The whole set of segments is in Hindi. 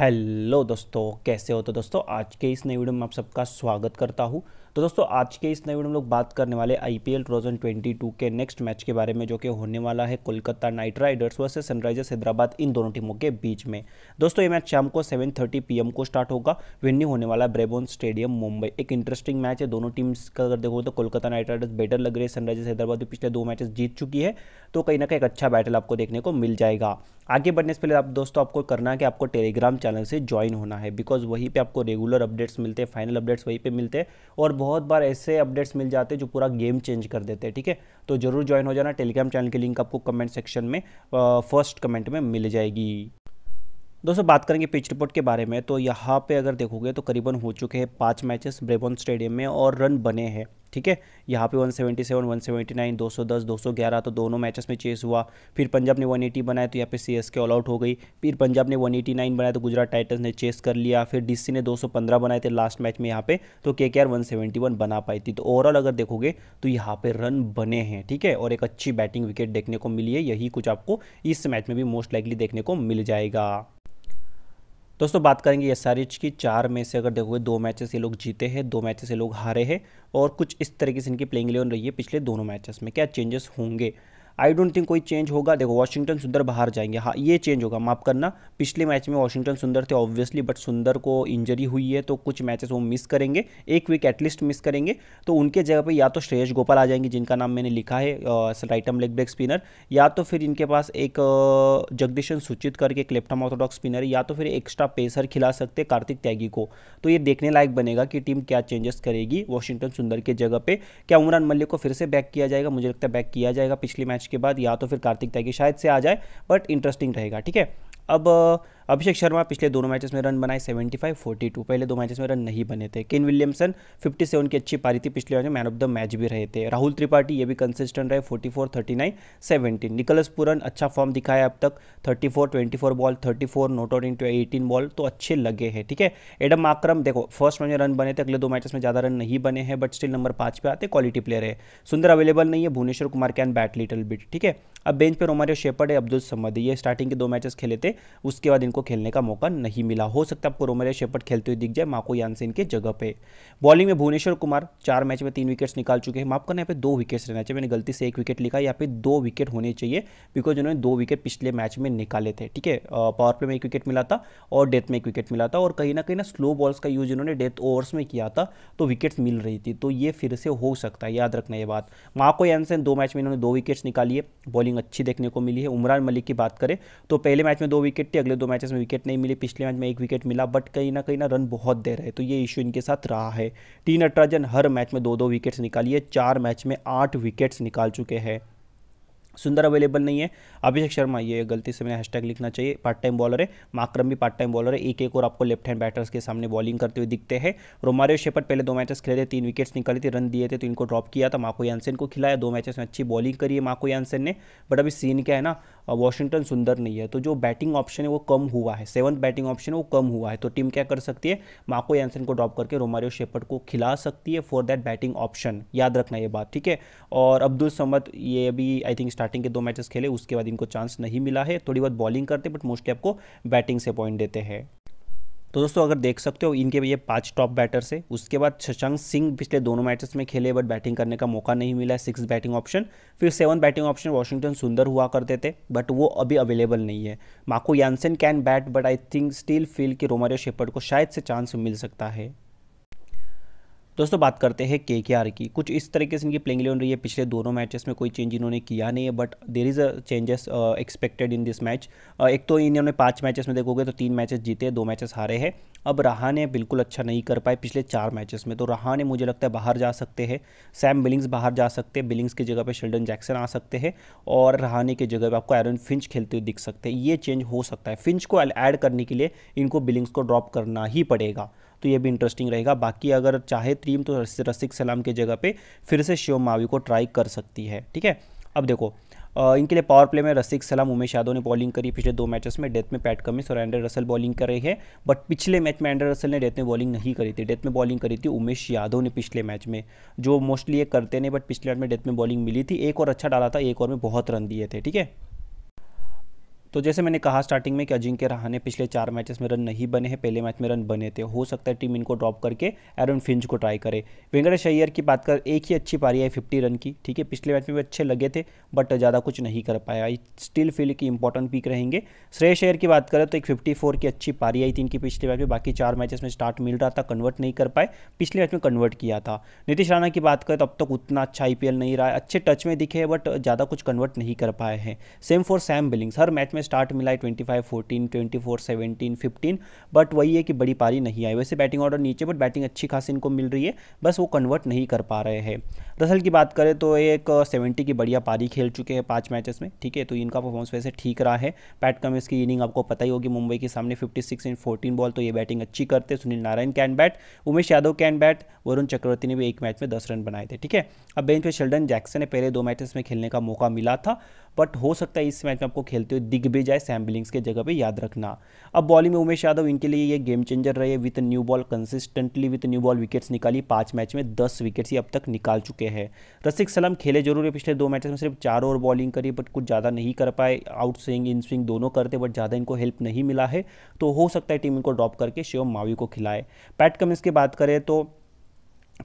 हेलो दोस्तों कैसे हो तो दोस्तों आज के इस नए वीडियो में आप सबका स्वागत करता हूं तो दोस्तों आज के इस नए वीडियो में लोग बात करने वाले आई पी एल के नेक्स्ट मैच के बारे में जो कि होने वाला है Kolkata Knight Riders versus Sunrisers Hyderabad इन दोनों टीमों के बीच में दोस्तों ये मैच शाम को 7:30 पीएम को स्टार्ट होगा वेन्यू होने वाला ब्रेबोन स्टेडियम मुंबई एक इंटरेस्टिंग मैच है दोनों टीम्स का अगर देखो तो कोलकाता नाइट राइडर्स बेटर लग रही है सनराइजर्स हैदराबाद पिछले दो मैचेस जीत चुकी है तो कहीं ना कहीं एक अच्छा बैटल आपको देखने को मिल जाएगा आगे बढ़ने से पहले आप दोस्तों आपको करना है कि आपको टेलीग्राम चैनल चैनल से ज्वाइन होना है बिकॉज वहीं पे आपको रेगुलर अपडेट्स मिलते हैं फाइनल अपडेट्स वहीं पे मिलते हैं और बहुत बार ऐसे अपडेट्स मिल जाते हैं जो पूरा गेम चेंज कर देते हैं ठीक है थीके? तो जरूर ज्वाइन हो जाना टेलीग्राम चैनल की लिंक आपको कमेंट सेक्शन में फर्स्ट कमेंट में मिल जाएगी दोस्तों बात करेंगे पिच रिपोर्ट के बारे में तो यहाँ पे अगर देखोगे तो करीबन हो चुके हैं पाँच मैचेस ब्रेबॉन स्टेडियम में और रन बने हैं ठीक है यहाँ पे 177, 179, 210, 211 तो दोनों मैचेस में चेस हुआ फिर पंजाब ने 180 बनाया तो यहाँ पे C S K all out हो गई फिर पंजाब ने 189 बनाया तो गुजरात टाइटन्स ने चेस कर लिया फिर डीसी ने 215 बनाए थे लास्ट मैच में यहाँ पे तो के के आर वन बना पाई थी तो ओवरऑल अगर देखोगे तो यहाँ पर रन बने हैं ठीक है और एक अच्छी बैटिंग विकेट देखने को मिली है यही कुछ आपको इस मैच में भी मोस्ट लाइकली देखने को मिल जाएगा दोस्तों बात करेंगे एस की चार में से अगर देखोगे दो मैचेस ये लोग जीते हैं दो मैचेस ये लोग हारे हैं और कुछ इस तरीके से इनकी प्लेइंग इलेवन रही है पिछले दोनों मैचेस में क्या चेंजेस होंगे आई डोंट थिंक कोई चेंज होगा देखो वाशिंगटन सुंदर बाहर जाएंगे हाँ ये चेंज होगा माफ करना पिछले मैच में वाशिंगटन सुंदर थे ऑब्वियसली बट सुंदर को इंजरी हुई है तो कुछ मैचेस वो मिस करेंगे एक वीक एटलीस्ट मिस करेंगे तो उनके जगह पर या तो श्रेयस गोपाल आ जाएंगे जिनका नाम मैंने लिखा है राइटम लेग ब्रेक स्पिनर या तो फिर इनके पास एक जगदीशन सूचित करके क्लेप्टम ऑर्थोडॉक्स स्पिनर या तो फिर एक्स्ट्रा पेसर खिला सकते कार्तिक त्यागी को तो ये देखने लायक बनेगा कि टीम क्या चेंजेस करेगी वॉशिंगटन सुंदर के जगह पे क्या उमरान मल्लिक को फिर से बैक किया जाएगा मुझे लगता है बैक किया जाएगा पिछले मैच के बाद या तो फिर कार्तिक त्यागी शायद से आ जाए बट इंटरेस्टिंग रहेगा ठीक है अब अभिषेक शर्मा पिछले दोनों मैचेस में रन बनाए 75 42 पहले दो मैचेस में रन नहीं बने थे केन विलियमसन 57 की अच्छी पारी थी पिछले मैच में मैन ऑफ द मैच भी रहे थे राहुल त्रिपाठी ये भी कंसिस्टेंट रहे 44 39 17 निकलस पुरन अच्छा फॉर्म दिखाया अब तक 34 24 ball 34 not out into eighteen ball तो अच्छे लगे हैं ठीक है एडम आक्रम देखो फर्स्ट मैच में रन बने थे अगले दो मैचेस में ज़्यादा रन नहीं बने हैं बट स्टिल नंबर पांच पे आते क्वालिटी प्लेयर है सुंदर अवेलेबल नहीं है Bhuvneshwar Kumar can bat little bit ठीक है अब बेंच पर रोमारियो शेपर्ड है अब्दुल समद ये स्टार्टिंग के दो मैचेस खेले थे उसके बाद इनको आपको खेलने का मौका नहीं मिला हो सकता आपको रोमेरिया शेपट खेलते हुए दिख जाए माको यानसेन के जगह पे बॉलिंग में भुवनेश्वर कुमार चार मैच में तीन विकेट्स निकाल चुके हैं माफ करना यहाँ पे दो विकेट्स रहना चाहिए मैंने गलती से एक विकेट लिखा यहाँ पे दो विकेट होने चाहिए बिकॉज उन्होंने दो विकेट पिछले मैच में निकाले थे ठीक है पावर प्ले में एक विकेट मिला था और डेथ में एक विकेट मिला था और कहीं ना कहीं ना स्लो बॉल्स का यूज इन्होंने डेथ ओवर्स में किया था तो विकेट्स मिल रही थी तो ये फिर से हो सकता है याद रखना ये बात माको यानसेन दो मैच में इन्होंने दो विकेट्स निकाली है बॉलिंग अच्छी देखने को मिली है उमरान मलिक की बात करें तो पहले मैच में दो विकेट थे अगले दो मैचेस मैचेस में विकेट नहीं मिले पिछले मैच में एक विकेट मिला बट कहीं ना कहीं ना रन बहुत दे रहे तो ये इशू इनके साथ रहा है टी नटराजन हर मैच में दो दो विकेट्स निकाली है चार मैच में आठ विकेट्स निकाल चुके हैं सुंदर अवेलेबल नहीं है अभिषेक शर्मा ये गलती से मैंने हैशटैग लिखना चाहिए पार्ट टाइम बॉलर है माक्रम भी पार्ट टाइम बॉलर है एक एक और आपको लेफ्ट हैंड बैटर्स के सामने बॉलिंग करते हुए दिखते हैं रोमारियो शेपर पहले दो मैचेस खेले थे तीन विकेट्स निकाले थे रन दिए थे तो इनको ड्रॉप किया था माको यानसेन को खिलाया दो मैचेस में अच्छी बॉलिंग करी है माको यानसेन ने बट अभी सीन क्या है ना वॉशिंगटन सुंदर नहीं है तो जो बैटिंग ऑप्शन है वो कम हुआ है सेवंथ बैटिंग ऑप्शन है वो कम हुआ है तो टीम क्या कर सकती है माको यानसेन को ड्रॉप करके रोमारियो शेपट को खिला सकती है फॉर दैट बैटिंग ऑप्शन याद रखना ये बात ठीक है और अब्दुल समद ये अभी आई थिंक स्टार्ट स्टार्टिंग के दो मैचेस खेले उसके बाद इनको चांस नहीं मिला है थोड़ी बहुत बॉलिंग करते बट मोस्टली आपको बैटिंग से पॉइंट देते हैं तो दोस्तों अगर देख सकते हो इनके ये पांच टॉप बैटर्स है उसके बाद शशांक सिंह पिछले दोनों मैचेस में खेले बट बैटिंग करने का मौका नहीं मिला है सिक्स बैटिंग ऑप्शन फिर seven batting option Washington Sundar हुआ करते थे बट वो अभी अवेलेबल नहीं है Marco Jansen can bat but I think still feel कि रोमारियो शेपर्ड को शायद से चांस मिल सकता है दोस्तों बात करते हैं के के आर की कुछ इस तरीके से इनकी प्लेइंग इलेवन रही है पिछले दोनों मैचेस में कोई चेंज इन्होंने किया नहीं है but there is a changes expected in this match एक तो इन्होंने पाँच मैचेस में देखोगे तो तीन मैचेस जीते दो मैचेस हारे हैं अब रहा ने बिल्कुल अच्छा नहीं कर पाए पिछले चार मैचेस में तो रहा ने मुझे लगता है बाहर जा सकते हैं सैम बिलिंग्स बाहर जा सकते हैं बिलिंग्स की जगह पर शेल्डन जैक्सन आ सकते हैं और रहाने की जगह पर आपको एरन फिंच खेलते हुए दिख सकते हैं ये चेंज हो सकता है फिंच को ऐड करने के लिए इनको बिलिंग्स को ड्रॉप करना ही पड़ेगा तो ये भी इंटरेस्टिंग रहेगा बाकी अगर चाहे टीम तो रसिक सलाम के जगह पर फिर से शिव मावी को ट्राई कर सकती है ठीक है अब देखो इनके लिए पावर प्ले में रसिक सलाम उमेश यादव ने बॉलिंग करी पिछले दो मैचेस में डेथ में पैट कमिस और एंडर रसल बॉलिंग कर रही है बट पिछले मैच में एंडर रसल ने डेथ में बॉलिंग नहीं करी थी डेथ में बॉलिंग करी थी उमेश यादव ने पिछले मैच में जो मोस्टली ये करते नहीं बट पिछले मैच में डेथ में बॉलिंग मिली थी एक और अच्छा डाला था एक और में बहुत रन दिए थे ठीक है तो जैसे मैंने कहा स्टार्टिंग में कि अजिंक्य रहाने पिछले चार मैचेस में रन नहीं बने हैं पहले मैच में रन बने थे हो सकता है टीम इनको ड्रॉप करके एरन फिंच को ट्राई करे वेंकटेश अय्यर की बात कर एक ही अच्छी पारी आई फिफ्टी रन की ठीक है पिछले मैच में भी अच्छे लगे थे बट ज़्यादा कुछ नहीं कर पाया स्टिल फील्ड की इंपॉर्टेंट पीक रहेंगे श्रेयस अय्यर की बात करें तो एक फिफ्टी की अच्छी पारी आई थी इनकी पिछले मैच में बाकी चार मैचेस में स्टार्ट मिल रहा था कन्वर्ट नहीं कर पाए पिछले मैच में कन्वर्ट किया था नीतीश राणा की बात करें तो अब तक उतना अच्छा आई नहीं रहा है अच्छे टच में दिखे बट ज़्यादा कुछ कन्वर्ट नहीं कर पाए हैं सेम फॉर सैम बिलिंग्स हर मैच में में स्टार्ट मिला है twenty five fourteen twenty four seventeen fifteen but वही है कि बड़ी पारी नहीं आई वैसे बैटिंग ऑर्डर नीचे बट बैटिंग अच्छी खासी इनको मिल रही है बस वो कन्वर्ट नहीं कर पा रहे हैं रसल की बात करें तो एक सेवेंटी की बढ़िया पारी खेल चुके हैं पाँच मैचेस में ठीक है तो इनका परफॉर्मेंस वैसे ठीक रहा है पैट कमिंस की इनिंग आपको पता ही होगी मुंबई के सामने fifty six in fourteen ball तो ये बैटिंग अच्छी करते Sunil Narine can bat Umesh Yadav can bat Varun Chakravarthy ने भी एक मैच में दस रन बनाए थे ठीक है अब बेंच पे शेल्डन जैक्सन ने पहले दो मैचेस में खेलने का मौका मिला था बट हो सकता है इस मैच में आपको खेलते हुए दिख भी जाए सैम बिलिंग्स के जगह पे याद रखना अब बॉलिंग में उमेश यादव इनके लिए ये गेम चेंजर रहे with new ball consistently with new ball wickets निकाली पाँच मैच में दस विकेट्स ही अब तक निकाल चुके हैं रसिक सलम खेले जरूर है पिछले दो मैच में सिर्फ चार ओवर बॉलिंग करी बट कुछ ज़्यादा नहीं कर पाए आउट स्विंग इन स्विंग दोनों करते बट ज़्यादा इनको हेल्प नहीं मिला है तो हो सकता है टीम इनको ड्रॉप करके शिवम मावी को खिलाए पैट कमिंस की बात करें तो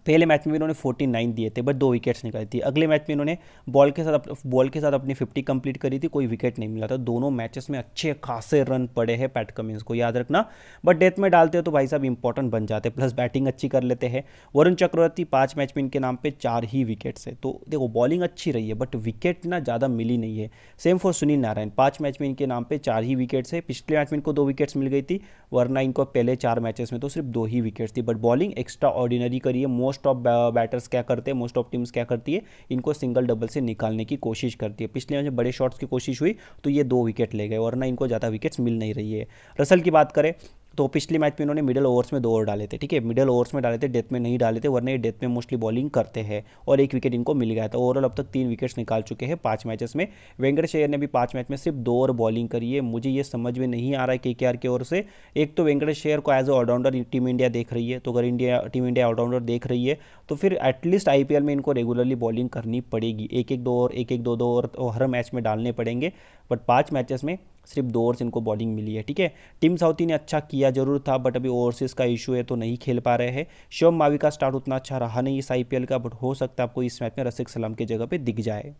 पहले मैच में भी इन्होंने 49 दिए थे बट दो विकेट्स निकाली थी अगले मैच में इन्होंने बॉल के साथ बॉल के साथ अपनी 50 कंप्लीट करी थी कोई विकेट नहीं मिला था दोनों मैचेस में अच्छे खासे रन पड़े हैं पैट कमिंस को याद रखना बट डेथ में डालते हो तो भाई साहब इंपॉर्टेंट बन जाते प्लस बैटिंग अच्छी कर लेते हैं वरुण चक्रवर्ती पाँच मैच में इनके नाम पर चार ही विकेट्स है तो देखो बॉलिंग अच्छी रही है बट विकेट ना ज़्यादा मिली नहीं है सेम फॉर सुनील नारायण पाँच मैच में इनके नाम पर चार ही विकेट्स है पिछले मैच में इनको दो विकेट्स मिल गई थी वरना इनको पहले चार मैचेस में तो सिर्फ दो ही विकेट्स थी बट बॉलिंग एक्स्ट्रा ऑर्डिनरी करी है मोस्ट ऑफ बैटर्स क्या करते हैं मोस्ट ऑफ टीम्स क्या करती है इनको सिंगल डबल से निकालने की कोशिश करती है पिछले में बड़े शॉट्स की कोशिश हुई तो ये दो विकेट ले गए वरना इनको ज़्यादा विकेट्स मिल नहीं रही है रसल की बात करें तो पिछले मैच में इन्होंने मिडिल ओवर्स में दो ओवर डाले थे ठीक है मिडिल ओवर्स में डाले थे डेथ में नहीं डाले थे वरना ये डेथ में मोस्टली बॉलिंग करते हैं और एक विकेट इनको मिल गया था ओवरऑल अब तक तीन विकेट्स निकाल चुके हैं पाँच मैचेस में वेंकटेश अय्यर ने भी पाँच मैच में सिर्फ दो ओवर बॉलिंग करी है मुझे ये समझ में नहीं आ रहा है के के की ओर से एक तो वेंकटेश अय्यर को as a allrounder team India देख रही है तो अगर इंडिया टीम इंडिया ऑलराउंडर देख रही है तो फिर एटलीस्ट आई में इनको रेगुलरली बॉलिंग करनी पड़ेगी एक एक दो ओवर एक एक दो दो ओवर तो हर मैच में डालने पड़ेंगे बट पाँच मैचेस में सिर्फ दो ओवर्स इनको बॉलिंग मिली है ठीक है टीम साउथी ने अच्छा किया जरूर था बट अभी ओवरसीज़ का इशू है तो नहीं खेल पा रहे हैं शिवम मावी का स्टार्ट उतना अच्छा रहा नहीं इस आईपीएल का बट हो सकता है आपको इस मैच में रसिक सलाम की जगह पर दिख जाए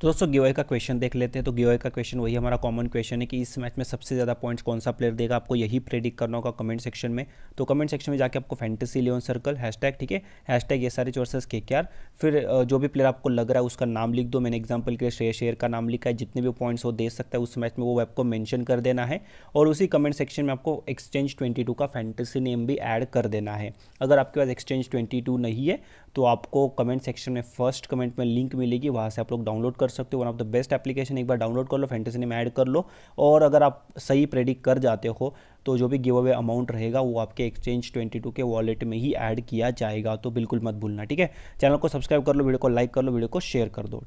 तो दोस्तों गिवे का क्वेश्चन देख लेते हैं तो गिवे का क्वेश्चन वही हमारा कॉमन क्वेश्चन है कि इस मैच में सबसे ज़्यादा पॉइंट्स कौन सा प्लेयर देगा आपको यही प्रेडिक्ट करना होगा कमेंट सेक्शन में तो कमेंट सेक्शन में जाकर आपको फैंटेसी लियोन सर्कल हैशटैग ठीक है हैशटैग ये सारे चोर्सेस के क्यार फिर जो भी प्लेयर आपको लग रहा है उसका नाम लिख दो मैंने एग्जाम्पल के श्रेय शेयर का नाम लिखा है जितने भी पॉइंट्स वो दे सकता है उस मैच में वो आपको मैंशन कर देना है और उसी कमेंट सेक्शन में आपको एक्सचेंज ट्वेंटी का फैंटेसी नेम भी ऐड कर देना है अगर आपके पास एक्सचेंज ट्वेंटी नहीं है तो आपको कमेंट सेक्शन में फर्स्ट कमेंट में लिंक मिलेगी वहाँ से आप लोग डाउनलोड कर सकते हो one of the best application एक बार डाउनलोड कर लो फैंटेसी में ऐड कर लो और अगर आप सही प्रेडिक्ट कर जाते हो तो जो भी गिव अवे अमाउंट रहेगा वो आपके एक्सचेंज 22 के वॉलेट में ही ऐड किया जाएगा तो बिल्कुल मत भूलना ठीक है चैनल को सब्सक्राइब कर लो वीडियो को लाइक कर लो वीडियो को शेयर कर दो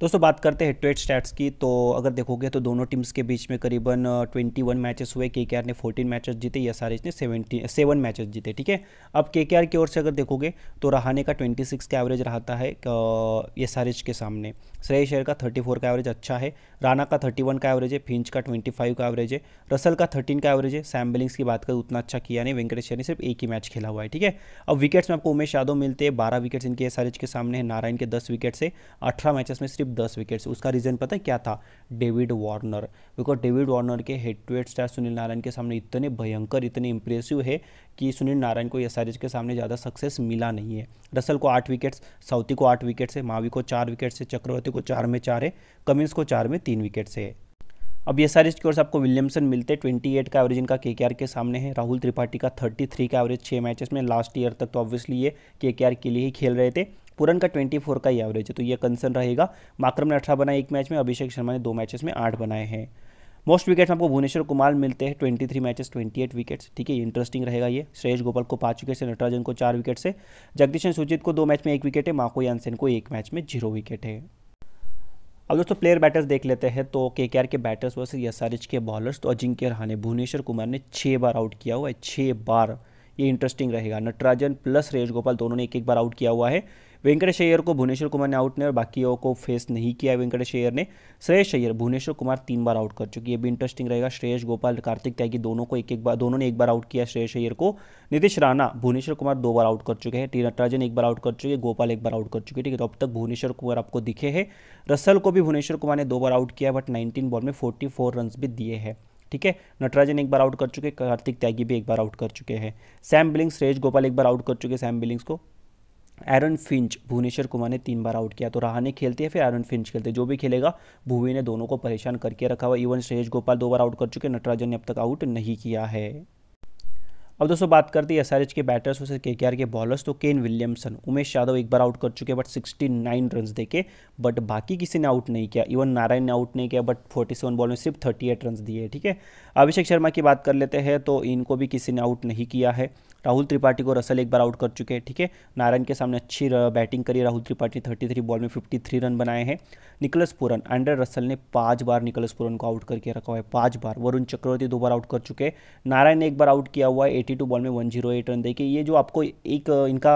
दोस्तों बात करते हैं ट्वेट स्टैट्स की तो अगर देखोगे तो दोनों टीम्स के बीच में करीबन 21 मैचेस हुए के ने 14 मैचेस जीते एस आर ने सेवेंटी सेवन मैचेस जीते ठीक है अब के की ओर से अगर देखोगे तो रहाने का 26 का एवरेज रहता है एस आर के सामने श्रेय शेयर का 34 का एवरेज अच्छा है राना का थर्टी का एवरेज है फिंच का ट्वेंटी का एवरेज है रसल का थर्टीन का एवरेज है सैम बिलिंग्स की बात करें उतना अच्छा किया नहीं वेंकटेश ने सिर्फ एक ही मैच खेला हुआ है ठीक है अब विकेट्स में आपको उमेश यादव मिलते हैं बारह विकेट्स इनके एस के सामने है नारायण के दस विकेट्स है अठारह मैचेस में सिर्फ सिर्फ दस विकेट से उसका रीज़न पता है क्या था David Warner because David Warner के head to head star Sunil Narine के सामने इतने भयंकर इतने इंप्रेसिव है कि सुनील नारायण को एस के सामने ज़्यादा सक्सेस मिला नहीं है रसल को आठ विकेट्स साउथी को आठ विकेट से मावी को चार विकेट से चक्रवर्ती को चार में चार है कमिंस को चार में तीन विकेट से है अब ये सारे स्कोर्स आपको विलियमसन मिलते हैं ट्वेंटी एट का एवरेज इनका के के आर के सामने है राहुल त्रिपाठी का थर्टी थ्री का एवरेज छः मैचेस में लास्ट ईयर तक तो ऑब्वियसली ये के के आर के लिए ही खेल रहे थे पूरन का 24 का ही एवरेज है तो ये कंसर्न रहेगा माक्रम ने अठारह बनाए एक मैच में अभिषेक शर्मा ने दो मैचेस में आठ बनाए हैं मोस्ट विकेट्स आपको भुवनेश्वर कुमार मिलते हैं twenty three matches twenty eight wickets ठीक है इंटरेस्टिंग रहेगा ये श्रेयस गोपाल को पाँच विकेट से नटराजन को चार विकेट से जगदीशन सुजीत को दो मैच में एक विकेट है माको यानसेन को एक मैच में जीरो विकेट है अब दोस्तों प्लेयर बैटर्स देख लेते हैं तो K K batters versus S K bowlers तो अजिंक्य रहाने भुवनेश्वर कुमार ने छः बार आउट किया हुआ है छः बार ये इंटरेस्टिंग रहेगा नटराजन प्लस रेश गोपाल दोनों ने एक एक बार आउट किया हुआ है वेंकटेश अय्यर को भुवनेश्वर कुमार ने आउट नहीं और बाकियों को फेस नहीं किया वेंकटेश अय्यर ने श्रेयस अय्यर भुवनेश्वर कुमार तीन बार आउट कर चुकी है भी इंटरेस्टिंग रहेगा श्रेयस गोपाल कार्तिक त्यागी दोनों को एक एक बार दोनों ने एक बार आउट किया श्रेयस अय्यर को नीतीश राणा भुवनेश्वर कुमार दो बार आउट कर चुके हैं टी नटराजन एक बार आउट कर चुके हैं गोपाल एक बार आउट कर चुके हैं ठीक है तो अब तक भुवनेश्वर कुमार आपको दिखे है रसल को भी भुवनेश्वर कुमार ने दो बार आउट किया बट नाइनटीन बॉल में फोर्टी रन भी दिए हैं ठीक है नटराजन एक बार आउट कर चुके कार्तिक त्यागी भी एक बार आउट कर चुके हैं सैम बिलिंग्स श्रेयस गोपाल एक बार आउट कर चुके सैम बिलिंग्स को एरन फिंच भुवनेश्वर कुमार ने तीन बार आउट किया तो रहाने खेलते हैं फिर एरन फिंच खेलते जो भी खेलेगा भुवी ने दोनों को परेशान करके रखा हुआ इवन श्रेयस गोपाल दो बार आउट कर चुके नटराजन ने अब तक आउट नहीं किया है अब दोस्तों बात करते हैं एसआरएच के बैटर्स वर्सेज के के बॉलर्स तो केन विलियमसन उमेश यादव एक बार आउट कर चुके बट 69 रन देके बट बाकी किसी ने आउट नहीं किया इवन नारायण ने आउट नहीं किया बट 47 बॉल में सिर्फ 38 रन दिए ठीक है अभिषेक शर्मा की बात कर लेते हैं तो इनको भी किसी ने आउट नहीं किया है राहुल त्रिपाठी को रसल एक बार आउट कर चुके हैं ठीक है नारायण के सामने अच्छी बैटिंग करी राहुल त्रिपाठी 33 बॉल में 53 रन बनाए हैं निकलस पुरन अंडर रसल ने पाँच बार निकलस पुरन को आउट करके रखा हुआ है पांच बार वरुण चक्रवर्ती दो बार आउट कर चुके हैं नारायण ने एक बार आउट किया हुआ है 82 बॉल में 108 रन देखिए ये जो आपको एक इनका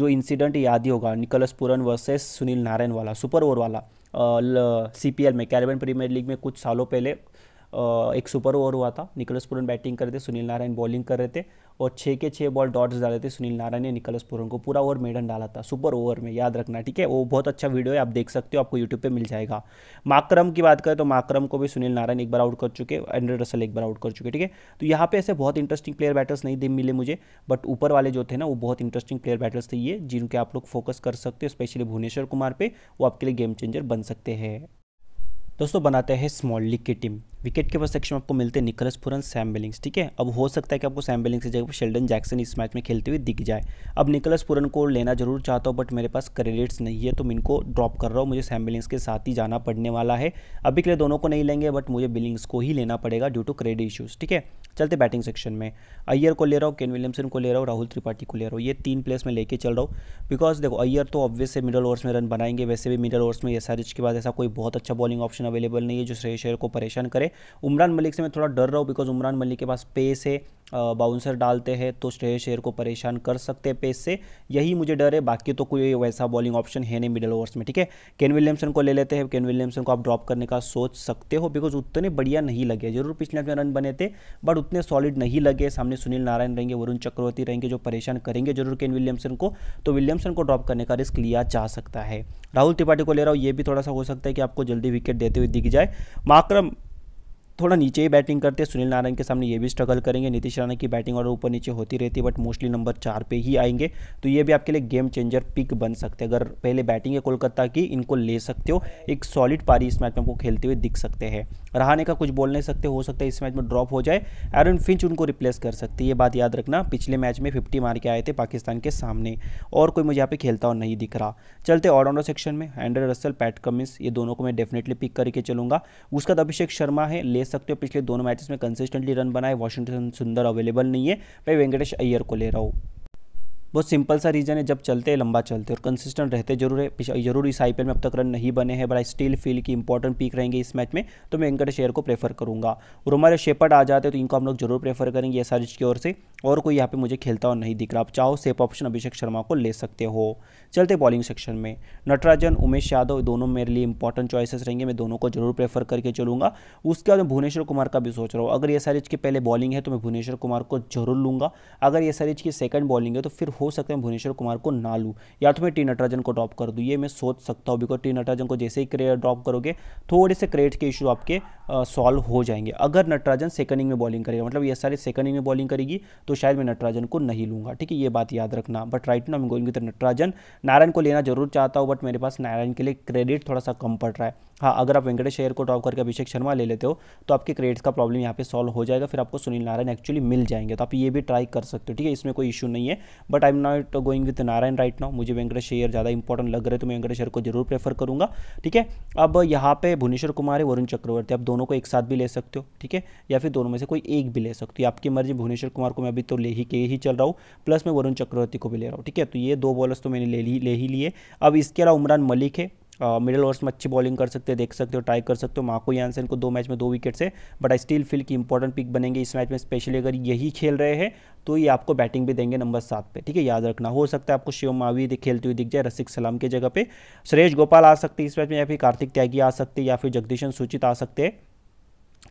जो इंसिडेंट याद ही होगा Nicholas Pooran versus Sunil Narine वाला सुपर ओवर वाला सीपीएल में कैरेबन प्रीमियर लीग में कुछ सालों पहले एक सुपर ओवर हुआ था निकोलस पुरन बैटिंग कर रहे थे सुनील नारायण बॉलिंग कर रहे थे और छः के छः बॉल डॉट्स डाले थे सुनील नारायण ने निकोलस पुरन को पूरा ओवर मेडन डाला था सुपर ओवर में याद रखना ठीक है वो बहुत अच्छा वीडियो है आप देख सकते हो आपको यूट्यूब पर मिल जाएगा माक्रम की बात करें तो माक्रम को भी सुनील नारायण एक बार आउट कर चुके एंड्रे रसल एक बार आउट कर चुके ठीक है तो यहाँ पे ऐसे बहुत इंटरेस्टिंग प्लेयर बैटर्स नहीं दे मिले मुझे बट ऊपर वाले जो थे ना वो बहुत इंटरेस्टिंग प्लेयर बैटर्स थे ये जिनके आप लोग फोकस कर सकते हो स्पेशली भुवनेश्वर कुमार पे वो आपके लिए गेम चेंजर बन सकते हैं दोस्तों बनाते हैं स्मॉल लीग की टीम विकेट के सेक्शन में आपको मिलते हैं निकलस पुरन सैम बिलिंग्स ठीक है अब हो सकता है कि आपको सैम बिलिंग्स की जगह पर शेल्डन जैक्सन इस मैच में खेलते हुए दिख जाए अब निकलस पुरन को लेना जरूर चाहता हूँ बट मेरे पास क्रेडिट्स नहीं है तो मैं इनको ड्रॉप कर रहा हूँ मुझे सैम बिलिंग्स के साथ ही जाना पड़ने वाला है अभी के लिए दोनों को नहीं लेंगे बट मुझे बिलिंग्स को ही लेना पड़ेगा ड्यू टू क्रेडिट इशूज़ ठीक है चलते बैटिंग सेक्शन में अय्यर को ले रहा हूँ केन विलियमसन को ले रहा हूँ राहुल त्रिपाठी को ले रहा हूँ ये तीन प्लेस में लेके चल रहा हूँ बिकॉज देखो अय्यर तो ऑब्वियस से मिडल ओवर्स में रन बनाएंगे वैसे भी मिडल ओवर्स में एस के बाद ऐसा कोई बहुत अच्छा बॉलिंग ऑप्शन अवेलेबल नहीं है जो श्रेय शेयर को परेशान करे उमरान मलिक से मैं थोड़ा डर रहा हूँ बिकॉज उमरान मलिक के पास पेस है बाउंसर डालते हैं तो श्रेयस शेयर को परेशान कर सकते हैं पेस से यही मुझे डर है बाकी तो कोई वैसा बॉलिंग ऑप्शन है नहीं मिडिल ओवर्स में ठीक है केन विलियमसन को ले लेते हैं केन विलियमसन को आप ड्रॉप करने का सोच सकते हो बिकॉज उतने बढ़िया नहीं लगे जरूर पिछले में रन बने थे बट उतने सॉलिड नहीं लगे सामने सुनील नारायण रहेंगे वरुण चक्रवर्ती रहेंगे जो परेशान करेंगे जरूर केन विलियमसन को तो विलियमसन को ड्रॉप करने का रिस्क लिया जा सकता है राहुल त्रिपाठी को ले रहा हूँ ये भी थोड़ा सा हो सकता है कि आपको जल्दी विकेट देते हुए दिख जाए माक्रम थोड़ा नीचे ही बैटिंग करते हैं सुनील नारायण के सामने ये भी स्ट्रगल करेंगे नीतीश राणा की बैटिंग और ऊपर नीचे होती रहती है बट मोस्टली नंबर चार पे ही आएंगे तो ये भी आपके लिए गेम चेंजर पिक बन सकते हैं अगर पहले बैटिंग है कोलकाता की इनको ले सकते हो एक सॉलिड पारी इस मैच में आपको खेलते हुए दिख सकते हैं रहाने का कुछ बोल नहीं सकते हो सकता है इस मैच में ड्रॉप हो जाए एरन फिंच उनको रिप्लेस कर सकते ये बात याद रखना पिछले मैच में फिफ्टी मार के आए थे पाकिस्तान के सामने और कोई मुझे यहाँ पे खेलता और नहीं दिख रहा चलते ऑलराउंडर सेक्शन में एंडर रसल पैट कमिंस ये दोनों को मैं डेफिनेटली पिक करके चलूंगा उसके बाद तो अभिषेक शर्मा है ले सकते हो पिछले दोनों मैचेस में कंसिस्टेंटली रन बनाए वॉशिंगटन सुंदर अवेलेबल नहीं है मैं वेंकटेश अय्यर को ले रहा हूँ बहुत सिंपल सा रीज़न है जब चलते लंबा चलते और कंसिस्टेंट रहते जरूर है जरूर इस आई में अब तक रन नहीं बने हैं बट स्टील फील की इंपॉर्टेंट पीक रहेंगे इस मैच में तो मैं वेंकटेश अयर को प्रेफर करूँगा और हमारे शेपट आ जाते तो इनको हम लोग जरूर प्रेफर करेंगे एस की ओर से और कोई यहाँ पे मुझे खेलता और नहीं दिख रहा आप चाहो सेफ ऑप्शन अभिषेक शर्मा को ले सकते हो चलते बॉलिंग सेक्शन में नटराजन उमेश यादव दोनों मेरे लिए इंपॉर्टेंट चॉइसेस रहेंगे मैं दोनों को जरूर प्रेफर करके चलूँगा उसके बाद मैं भुवनेश्वर कुमार का भी सोच रहा हूँ अगर ये सारिज की पहले बॉलिंग है तो मैं भुवनेश्वर कुमार को जरूर लूँगा अगर ये सारी की सेकंड बॉलिंग है तो फिर हो सकता है भुवनेश्वर कुमार को ना लूँ या तो मैं टी नटराजन को ड्रॉप कर दूँ ये मैं सोच सकता हूँ बिकॉज टी नटराजन को जैसे ही ड्रॉप करोगे थोड़े से क्रेट के इशू आपके सॉल्व हो जाएंगे अगर नटराजन सेकंड में बॉलिंग करेगा मतलब ये सारे सेकंड में बॉलिंग करेगी तो शायद मैं नटराजन को नहीं लूँगा ठीक है ये बात याद रखना बट राइट ना मैं गोइंग विद नटराजन नारायण को लेना जरूर चाहता हूँ बट मेरे पास नारायण के लिए क्रेडिट थोड़ा सा कम पड़ रहा है हाँ अगर आप वेंकटेश अयर को टॉप करके अभिषेक शर्मा ले लेते हो तो आपके क्रेडिट्स का प्रॉब्लम यहाँ पे सॉल्व हो जाएगा फिर आपको सुनील नारायण एक्चुअली मिल जाएंगे तो आप ये भी ट्राई कर सकते हो ठीक है इसमें कोई इशू नहीं है but I am not going with Narine right now मुझे वेंकटेश अयर ज़्यादा इंपॉर्टेंट लग रहे तो मैं वेंकटेश अयर को जरूर प्रेफर करूँगा ठीक है अब यहाँ पे भुवनेश्वर कुमार है वरुण चक्रवर्ती आप दोनों को एक साथ भी ले सकते हो ठीक है या फिर दोनों में से कोई एक भी ले सकते हो आपकी मर्जी भुवनेश्वर कुमार को मैं अभी तो ले ही के ही चल रहा हूँ प्लस मैं वरुण चक्रवर्ती को भी ले रहा हूँ ठीक है तो ये दो बॉलर्स तो मैंने ले ही ले ही लिए अब इसके अलावा उमरान मलिक है मिडिल ओवर्स में अच्छी बॉलिंग कर सकते हैं देख सकते हो ट्राई कर सकते हो माको यानसन को दो मैच में दो विकेट से बट आई स्टिल फील की इंपॉर्टेंट पिक बनेंगे इस मैच में स्पेशली अगर यही खेल रहे हैं तो ये आपको बैटिंग भी देंगे नंबर सात पे ठीक है याद रखना हो सकता है आपको शिव मावी खेलते हुए दिख जाए रसिक सलाम की जगह पे सुरेश गोपाल आ सकते हैं इस मैच में या फिर कार्तिक त्यागी आ सकते हैं या फिर जगदीशन सूचित आ सकते हैं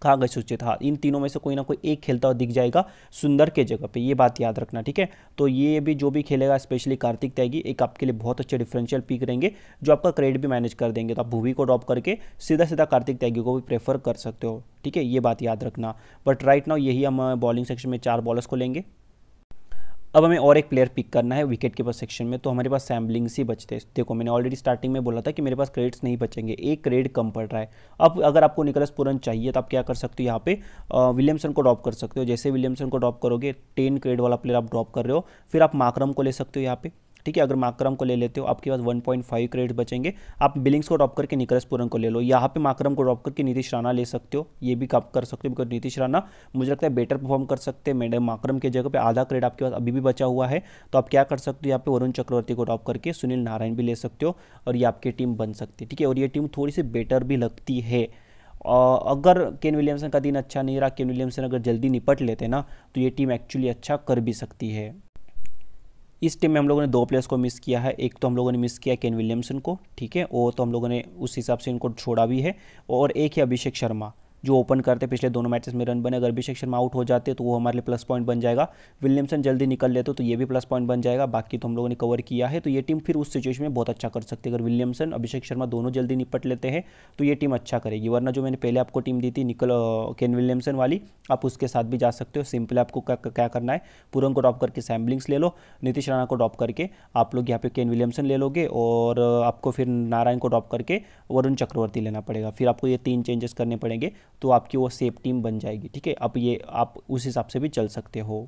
कागज सूचित हाथ इन तीनों में से कोई ना कोई एक खेलता हुआ दिख जाएगा सुंदर के जगह पे ये बात याद रखना ठीक है तो ये भी जो भी खेलेगा स्पेशली कार्तिक त्यागी एक आपके लिए बहुत अच्छे डिफरेंशियल पिक रहेंगे जो आपका क्रेडिट भी मैनेज कर देंगे तो आप भूवी को ड्रॉप करके सीधा सीधा कार्तिक त्यागी को भी प्रेफर कर सकते हो ठीक है ये बात याद रखना बट राइट नाउ यही हम बॉलिंग सेक्शन में चार बॉलर्स को लेंगे अब हमें और एक प्लेयर पिक करना है विकेट कीपर सेक्शन में तो हमारे पास सैम्बलिंग्स ही बचते हैं देखो मैंने ऑलरेडी स्टार्टिंग में बोला था कि मेरे पास क्रेडिट्स नहीं बचेंगे एक क्रेड कम पड़ रहा है अब अगर आपको निकलस पुरन चाहिए तो आप क्या कर सकते हो यहाँ पे विलियमसन को ड्रॉप कर सकते हो जैसे विलियमसन को ड्रॉप करोगे टेन क्रेड वाला प्लेयर आप ड्रॉप कर रहे हो फिर आप माकरम को ले सकते हो यहाँ पे ठीक है अगर माकरम को ले लेते हो आपके पास 1.5 क्रेडिट बचेंगे आप बिलिंग्स को ड्रॉप करके निकरस पूरन को ले लो यहाँ पे माकरम को ड्रॉप करके नीतीश राणा ले सकते हो ये भी आप कर सकते हो बिकॉज नीतीश राणा मुझे लगता है बेटर परफॉर्म कर सकते हैं मैडम माकरम के जगह पर आधा क्रेड आपके पास अभी भी बचा हुआ है तो आप क्या कर सकते हो यहाँ पे वरुण चक्रवर्ती को ड्रॉप करके सुनील नारायण भी ले सकते हो और ये आपकी टीम बन सकती है ठीक है और ये टीम थोड़ी सी बेटर भी लगती है अगर केन विलियमसन का दिन अच्छा नहीं रहा केन विलियमसन अगर जल्दी निपट लेते ना तो ये टीम एक्चुअली अच्छा कर भी सकती है इस टीम में हम लोगों ने दो प्लेयर्स को मिस किया है एक तो हम लोगों ने मिस किया केन विलियमसन को ठीक है वो तो हम लोगों ने उस हिसाब से इनको छोड़ा भी है और एक है अभिषेक शर्मा जो ओपन करते पिछले दोनों मैचेस में रन बने अगर अभिषेक शर्मा आउट हो जाते तो वो हमारे लिए प्लस पॉइंट बन जाएगा विलियमसन जल्दी निकल लेते तो, तो ये भी प्लस पॉइंट बन जाएगा बाकी तो हम लोगों ने कवर किया है तो ये टीम फिर उस सिचुएशन में बहुत अच्छा कर सकती है अगर विलियमसन अभिषेक शर्मा दोनों जल्दी निपट लेते हैं तो ये टीम अच्छा करेगी वरना जो मैंने पहले आपको टीम दी थी निकल केन विलियमसन वाली आप उसके साथ भी जा सकते हो सिंपल आपको क्या क्या करना है पूरन को ड्रॉप करके सैम्बलिंग्स ले लो नीतीश राणा को ड्रॉप करके आप लोग यहाँ पे केन विलियमसन ले लोगे और आपको फिर नारायण को ड्रॉप करके वरुण चक्रवर्ती लेना पड़ेगा फिर आपको ये तीन चेंजेस करने पड़ेंगे तो आपकी वो सेफ टीम बन जाएगी ठीक है अब ये आप उस हिसाब से भी चल सकते हो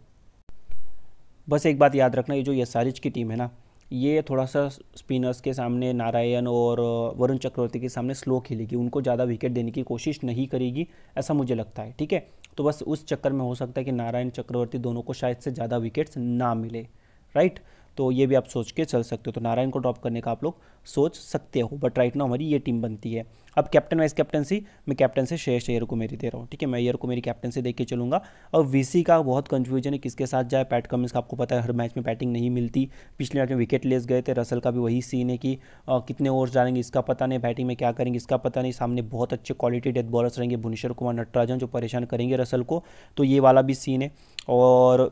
बस एक बात याद रखना ये जो यसारिज की टीम है ना ये थोड़ा सा स्पिनर्स के सामने नारायण और वरुण चक्रवर्ती के सामने स्लो खेलेगी उनको ज़्यादा विकेट देने की कोशिश नहीं करेगी ऐसा मुझे लगता है ठीक है तो बस उस चक्कर में हो सकता है कि नारायण चक्रवर्ती दोनों को शायद से ज़्यादा विकेट्स ना मिले राइट तो ये भी आप सोच के चल सकते हो तो नारायण को ड्रॉप करने का आप लोग सोच सकते हो बट राइट ना हमारी ये टीम बनती है अब कैप्टन वाइस कैप्टनसी मैं कैप्टन से श्रेष्ठ अयर को मेरी दे रहा हूँ ठीक है मैं अयर को मेरी कैप्टन से देख के चलूँगा और वीसी का बहुत कन्फ्यूजन है किसके साथ जाए पैट कमिंस का आपको पता है हर मैच में बैटिंग नहीं मिलती पिछले मैच में विकेट लेस गए थे रसल का भी वही सीन है कि आ, कितने ओवर्स डालेंगे इसका पता नहीं बैटिंग में क्या करेंगे इसका पता नहीं सामने बहुत अच्छे क्वालिटी डेथ बॉलर्स रहेंगे भुवनेश्वर कुमार नटराजन जो परेशान करेंगे रसल को तो ये वाला भी सीन है और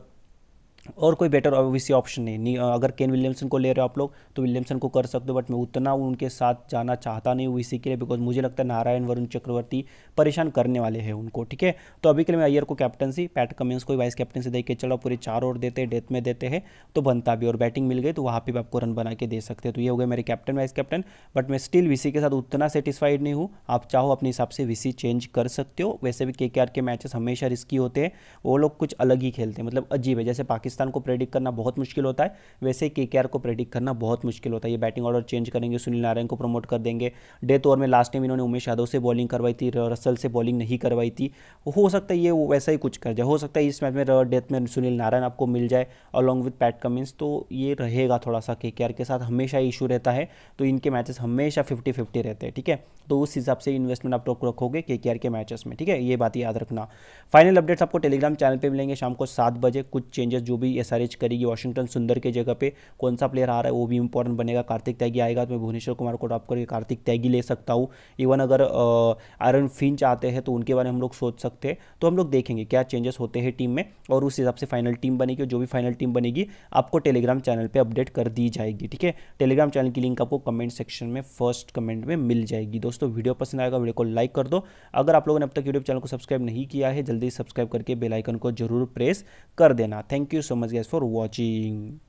और कोई बेटर ऑब्वियसली ऑप्शन नहीं, अगर केन विलियमसन को ले रहे हो आप लोग तो विलियमसन को कर सकते हो बट मैं उतना उनके साथ जाना चाहता नहीं हूँ इसी के लिए बिकॉज मुझे लगता है नारायण वरुण चक्रवर्ती परेशान करने वाले हैं उनको ठीक है तो अभी के लिए मैं अयर को कैप्टनसी पैट कमिंस को वाइस कैप्टनसी देखिए चलो पूरे चार ओवर देते हैं डेथ में देते हैं तो बनता भी और बैटिंग मिल गई तो वहाँ पर भी आपको रन बना के दे सकते हैं तो ये हो गए मेरे कैप्टन वाइस कैप्टन बट मैं स्टिल वीसी के साथ उतना सेटिस्फाइड नहीं हूँ आप चाहो अपने हिसाब से वीसी चेंज कर सकते हो वैसे भी के के मैचेस हमेशा रिस्की होते हैं वो लोग कुछ अलग ही खेलते हैं मतलब अजीब है जैसे पाकिस्तान पाकिस्तान को प्रेडिक्ट करना बहुत मुश्किल होता है वैसे के को प्रेडिक्ट करना बहुत मुश्किल होता है ये बैटिंग ऑर्डर चेंज करेंगे सुनील नारायण को प्रमोट कर देंगे डेथ ओवर में लास्ट टाइम इन्होंने उमेश यादव से बॉलिंग करवाई थी रसल से बॉलिंग नहीं करवाई थी हो सकता है ये वैसा ही कुछ कर जाए हो सकता है इस मैच में डेथ में सुनील नारायण आपको मिल जाए अलॉन्ग विथ पैट कमिंस तो ये रहेगा थोड़ा सा के के साथ हमेशा इशू रहता है तो इनके मैचेस हमेशा फिफ्टी फिफ्टी रहते हैं ठीक है तो उस हिसाब से इन्वेस्टमेंट आप लोग रखोगे के के मैचेस में ठीक है ये बात याद रखना फाइनल अपडेट्स आपको टेलीग्राम चैनल पर मिलेंगे शाम को सात बजे कुछ चेंजेस जो भी एस करेगी वाशिंगटन सुंदर के जगह पे कौन सा प्लेयर आ रहा है वो भी इंपॉर्टेंट बनेगा कार्तिक त्यागी आएगा तो मैं भुवनेश्वर कुमार को ड्रॉप करके कार्तिक त्यागी ले सकता हूँ इवन अगर आयरन फिंच आते हैं तो उनके बारे में हम लोग सोच सकते हैं तो हम लोग देखेंगे क्या चेंजेस होते हैं टीम में और उस हिसाब से फाइनल टीम बनेगी और जो भी फाइनल टीम बनेगी आपको टेलीग्राम चैनल पर अपडेट कर दी जाएगी ठीक है टेलीग्राम चैनल की लिंक आपको कमेंट सेक्शन में फर्स्ट कमेंट में मिल जाएगी दोस्तों वीडियो पसंद आएगा वीडियो को लाइक कर दो अगर आप लोगों ने अब तक यूट्यूब चैनल को सब्सक्राइब नहीं किया है जल्दी सब्सक्राइब करके बेलाइकन को जरूर प्रेस कर देना thank you so much guys for watching